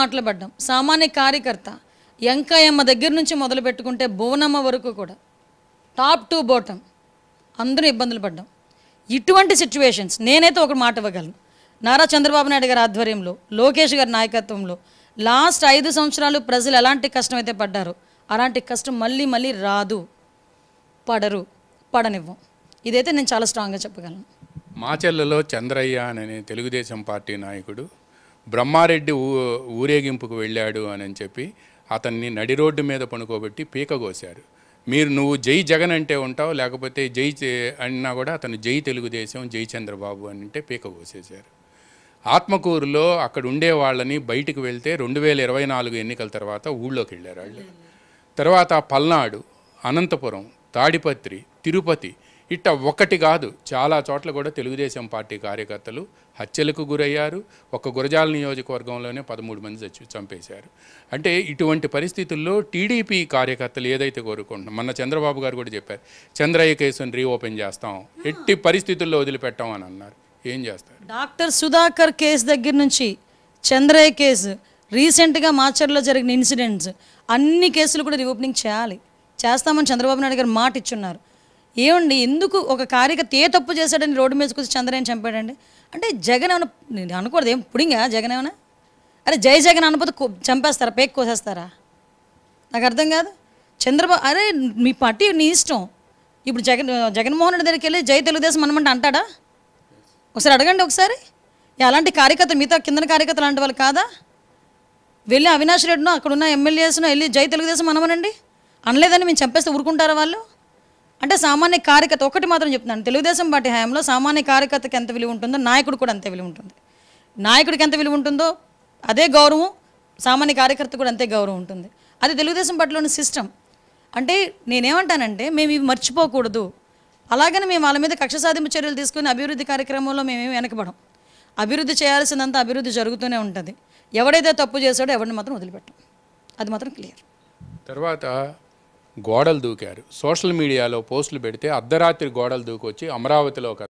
మాట్లాడడం సామాన్య కార్యకర్త ఎంకాయమ్మ దగ్గర నుంచి మొదలు పెట్టుకుంటే భువనమ్మ వరకు కూడా టాప్ టు బోటం అందరూ ఇబ్బందులు పడ్డాం ఇటువంటి సిచ్యువేషన్స్ నేనైతే ఒక మాట ఇవ్వగలను నారా చంద్రబాబు నాయుడు గారి ఆధ్వర్యంలో లోకేష్ గారి నాయకత్వంలో లాస్ట్ ఐదు సంవత్సరాలు ప్రజలు ఎలాంటి కష్టం అయితే పడ్డారో అలాంటి కష్టం మళ్ళీ మళ్ళీ రాదు పడరు పడనివ్వం ఇదైతే నేను చాలా స్ట్రాంగ్గా చెప్పగలను మా చెల్లెలో చంద్రయ్య అనే తెలుగుదేశం పార్టీ నాయకుడు బ్రహ్మారెడ్డి ఊరేగింపుకు వెళ్ళాడు అని చెప్పి అతన్ని నడి రోడ్డు మీద పనుకోబెట్టి పీకగోశారు మీరు నువ్వు జై జగన్ అంటే ఉంటావు లేకపోతే జై అన్నా కూడా అతను జై తెలుగుదేశం జై చంద్రబాబు అని అంటే పీకగోసేశారు ఆత్మకూరులో అక్కడ ఉండే వాళ్ళని బయటకు వెళ్తే రెండు వేల ఇరవై నాలుగు ఎన్నికల తర్వాత ఊళ్ళోకి వెళ్ళారు వాళ్ళు తర్వాత పల్నాడు అనంతపురం తాడిపత్రి తిరుపతి ఇట్ట ఒకటి కాదు చాలా చోట్ల కూడా తెలుగుదేశం పార్టీ కార్యకర్తలు హత్యలకు గురయ్యారు ఒక గురజాల నియోజకవర్గంలోనే పదమూడు మంది చచ్చి చంపేశారు అంటే ఇటువంటి పరిస్థితుల్లో టీడీపీ కార్యకర్తలు ఏదైతే కోరుకుంటున్నాం మొన్న చంద్రబాబు గారు కూడా చెప్పారు చంద్రయ్య కేసును రీఓపెన్ చేస్తాం ఎట్టి పరిస్థితుల్లో వదిలిపెట్టాం అని అన్నారు ఏం చేస్తారు డాక్టర్ సుధాకర్ కేసు దగ్గర నుంచి చంద్రయ్య కేసు రీసెంట్గా మాచర్లో జరిగిన ఇన్సిడెంట్స్ అన్ని కేసులు కూడా రీఓపెనింగ్ చేయాలి చేస్తామని చంద్రబాబు నాయుడు గారు మాట ఇచ్చున్నారు ఏమండి ఎందుకు ఒక కార్యక ఏ తప్పు చేశాడని రోడ్డు మీద చంద్రని చంపాడండి అంటే జగన్ ఏమైనా నేను అనకూడదు ఏం పుడింగా జగన్ ఏమైనా అరే జై జగన్ అనపోతే చంపేస్తారా పేక్ కోసేస్తారా నాకు అర్థం కాదు చంద్రబాబు అరే మీ పార్టీ నీ ఇష్టం ఇప్పుడు జగన్ జగన్మోహన్ రెడ్డి దగ్గరికి వెళ్ళి జై తెలుగుదేశం అనమంటే అంటాడా ఒకసారి అడగండి ఒకసారి అలాంటి కార్యకర్తలు మిగతా కింద కార్యకర్తలు లాంటి వాళ్ళు కాదా వెళ్ళి అవినాష్ రెడ్డిను అక్కడున్న ఎమ్మెల్యేస్ను వెళ్ళి జై తెలుగుదేశం అనమనండి అనలేదని మేము చంపేస్తే ఊరుకుంటారా వాళ్ళు అంటే సామాన్య కార్యకర్త ఒకటి మాత్రం చెప్తున్నాను తెలుగుదేశం పార్టీ హయాంలో సామాన్య కార్యకర్తకి ఎంత విలువ ఉంటుందో నాయకుడు కూడా అంతే విలువ ఉంటుంది నాయకుడికి ఎంత విలువ ఉంటుందో అదే గౌరవం సామాన్య కార్యకర్త కూడా అంతే గౌరవం ఉంటుంది అది తెలుగుదేశం పార్టీలోని సిస్టమ్ అంటే నేనేమంటానంటే మేము ఇవి మర్చిపోకూడదు అలాగనే మేము వాళ్ళ మీద కక్ష సాధింపు చర్యలు తీసుకుని అభివృద్ధి కార్యక్రమంలో మేమేమి వెనకబడం అభివృద్ధి చేయాల్సినంత అభివృద్ధి జరుగుతూనే ఉంటుంది ఎవడైతే తప్పు చేశాడో ఎవరిని మాత్రం వదిలిపెట్టం అది మాత్రం క్లియర్ తర్వాత గోడలు దూకారు సోషల్ మీడియాలో పోస్టులు పెడితే అర్ధరాత్రి గోడలు దూకొచ్చి అమరావతిలో ఒక